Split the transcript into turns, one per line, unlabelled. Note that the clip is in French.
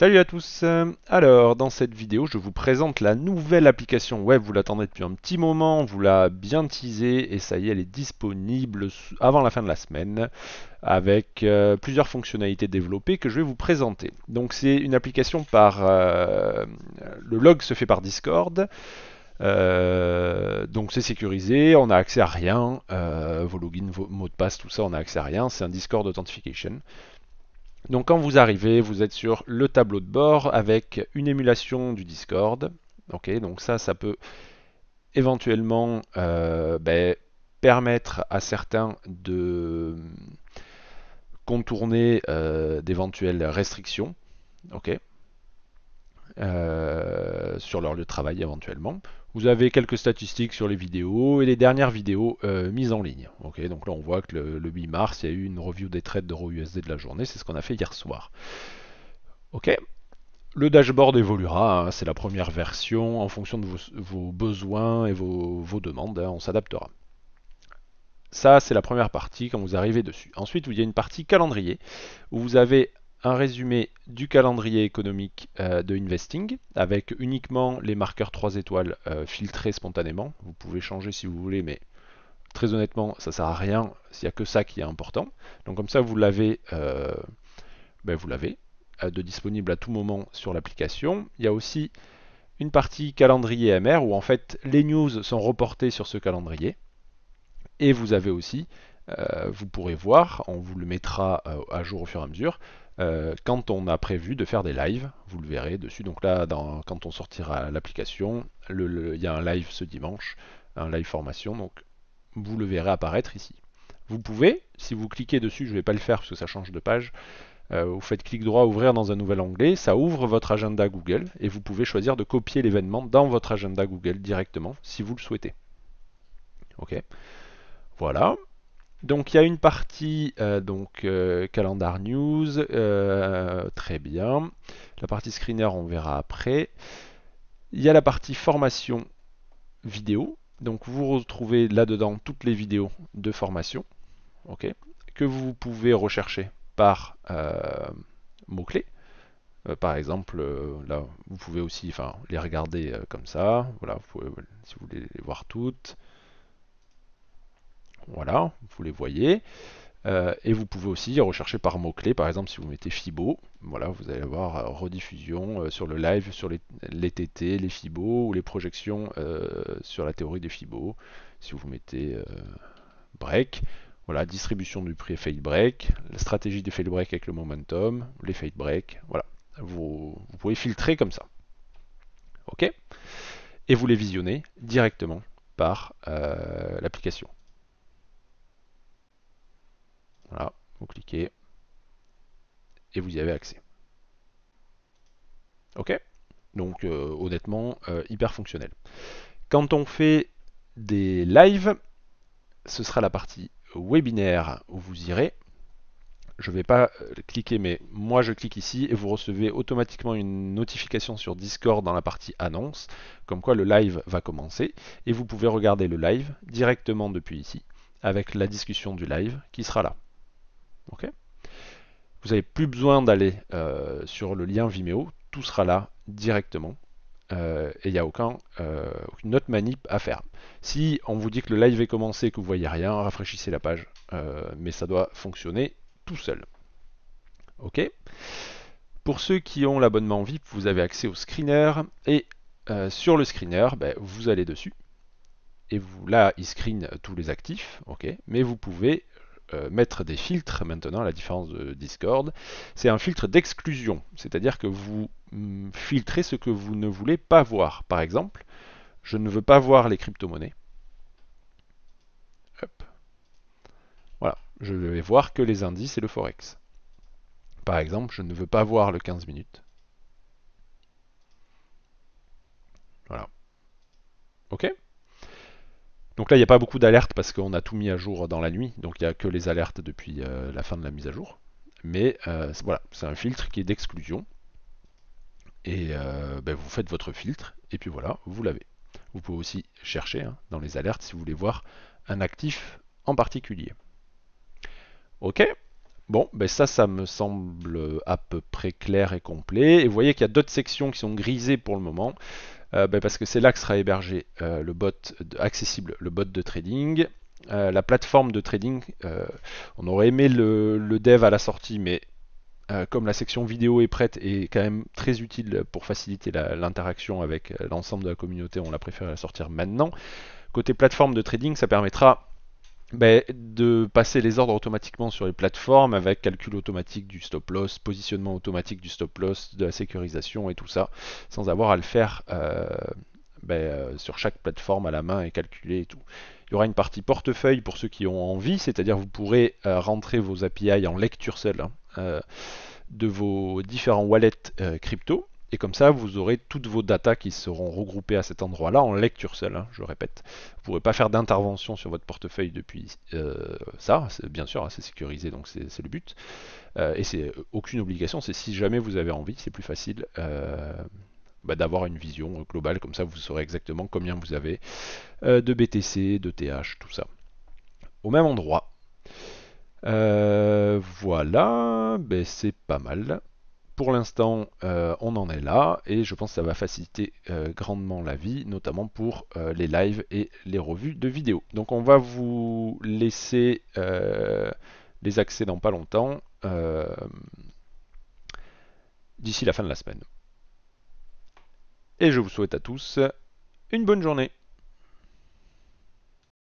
Salut à tous euh, Alors, dans cette vidéo, je vous présente la nouvelle application web. Vous l'attendez depuis un petit moment, vous l'a bien teasé et ça y est, elle est disponible avant la fin de la semaine avec euh, plusieurs fonctionnalités développées que je vais vous présenter. Donc c'est une application par... Euh, le log se fait par Discord. donc c'est sécurisé, on n'a accès à rien, vos logins, vos mots de passe, tout ça, on n'a accès à rien, c'est un Discord Authentication. Donc quand vous arrivez, vous êtes sur le tableau de bord avec une émulation du Discord. Ok, donc ça, ça peut éventuellement euh, ben, permettre à certains de contourner euh, d'éventuelles restrictions. Ok. Euh, sur leur lieu de travail éventuellement. Vous avez quelques statistiques sur les vidéos et les dernières vidéos euh, mises en ligne. donc là on voit que le, 8 mars, il y a eu une review des trades d'euros USD de la journée, c'est ce qu'on a fait hier soir. Ok, le dashboard évoluera, hein. c'est la première version, en fonction de vos, besoins et vos, demandes, hein, on s'adaptera. Ça, c'est la première partie quand vous arrivez dessus. Ensuite, il y a une partie calendrier où vous avez un résumé du calendrier économique euh, de Investing avec uniquement les marqueurs 3 étoiles euh, filtrés spontanément. Vous pouvez changer si vous voulez, mais très honnêtement, ça sert à rien s'il n'y a que ça qui est important. Donc comme ça, vous l'avez, euh, ben, vous l'avez de disponible à tout moment sur l'application. Il y a aussi une partie calendrier MR où en fait les news sont reportées sur ce calendrier. Et vous avez aussi euh, vous pourrez voir, on vous le mettra euh, à jour au fur et à mesure, euh, quand on a prévu de faire des lives, vous le verrez dessus. Donc là, dans, quand on sortira l'application, il y a un live ce dimanche, un live formation, donc vous le verrez apparaître ici. Vous pouvez, si vous cliquez dessus, je ne vais pas le faire parce que ça change de page, vous faites clic droit, ouvrir dans un nouvel onglet, ça ouvre votre agenda Google et vous pouvez choisir de copier l'événement dans votre agenda Google directement si vous le souhaitez. Ok, voilà. Donc il y a une partie euh, donc euh, calendar news, euh, très bien. La partie screener on verra après. Il y a la partie formation vidéo. Donc vous retrouvez là-dedans toutes les vidéos de formation ok que vous pouvez rechercher par mots-clés. par exemple, là vous pouvez aussi les regarder comme ça. Voilà, si vous voulez les voir toutes. Voilà, vous les voyez. Euh, et vous pouvez aussi rechercher par mots-clés, par exemple si vous mettez FIBO, voilà, vous allez avoir euh, rediffusion euh, sur le live, sur les, TT, les FIBO, ou les projections sur la théorie des FIBO, si vous mettez break, voilà, distribution du prix fail break, la stratégie des fail break avec le momentum, les fail break, voilà, vous, vous pouvez filtrer comme ça, ok Et vous les visionnez directement par l'application. Voilà, vous cliquez et vous y avez accès. Ok Donc euh, honnêtement, euh, hyper fonctionnel. Quand on fait des lives, ce sera la partie webinaire où vous irez. Je ne vais pas euh, cliquer, mais moi je clique ici et vous recevez automatiquement une notification sur Discord dans la partie annonce, comme quoi le live va commencer. Et vous pouvez regarder le live directement depuis ici, avec la discussion du live qui sera là vous n'avez plus besoin d'aller euh, sur le lien Vimeo, tout sera là directement. Euh, et il n'y a aucun, euh, autre manip à faire. Si on vous dit que le live est commencé et que vous ne voyez rien, rafraîchissez la page, mais ça doit fonctionner tout seul. Ok Pour ceux qui ont l'abonnement VIP, vous avez accès au screener et sur le screener, ben, vous allez dessus et vous, là il screen tous les actifs, ok, mais vous pouvez euh, mettre des filtres maintenant, à la différence de Discord, c'est un filtre d'exclusion, c'est-à-dire que vous mm, filtrez ce que vous ne voulez pas voir. Par exemple, je ne veux pas voir les crypto-monnaies. Voilà, je vais voir que les indices et le forex. Par exemple, je ne veux pas voir le 15 minutes. Voilà. OK donc là, il n'y a pas beaucoup d'alertes parce qu'on a tout mis à jour dans la nuit, donc il n'y a que les alertes depuis euh, la fin de la mise à jour. Mais euh, voilà, c'est un filtre qui est d'exclusion. Et euh, ben, vous faites votre filtre, et puis voilà, vous l'avez. Vous pouvez aussi chercher hein, dans les alertes si vous voulez voir un actif en particulier. Ok Bon, ben ça, ça me semble à peu près clair et complet. Et vous voyez qu'il y a d'autres sections qui sont grisées pour le moment. Euh, ben, parce que c'est là que sera hébergé euh, le bot, accessible le bot de trading. Euh, la plateforme de trading, on aurait aimé le, le, dev à la sortie, mais comme la section vidéo est prête et quand même très utile pour faciliter l'interaction avec l'ensemble de la communauté, on l'a préféré la sortir maintenant. Côté plateforme de trading, ça permettra ben, de passer les ordres automatiquement sur les plateformes avec calcul automatique du stop loss, positionnement automatique du stop loss, de la sécurisation et tout ça, sans avoir à le faire euh, ben, euh, sur chaque plateforme à la main et calculer et tout. Il y aura une partie portefeuille pour ceux qui ont envie, c'est-à-dire vous pourrez euh, rentrer vos API en lecture seule hein, de vos différents wallets crypto. Et comme ça, vous aurez toutes vos datas qui seront regroupées à cet endroit-là en lecture seule, hein, je répète. Vous ne pourrez pas faire d'intervention sur votre portefeuille depuis euh, ça, bien sûr, hein, c'est sécurisé, donc c'est le but. Euh, et c'est euh, aucune obligation, c'est si jamais vous avez envie, c'est plus facile bah, d'avoir une vision globale, comme ça vous saurez exactement combien vous avez de BTC, de TH, tout ça. Au même endroit. voilà, ben, c'est pas mal. Pour l'instant, euh, on en est là et je pense que ça va faciliter euh, grandement la vie, notamment pour euh, les lives et les revues de vidéos. Donc on va vous laisser les accès dans pas longtemps, d'ici la fin de la semaine. Et je vous souhaite à tous une bonne journée.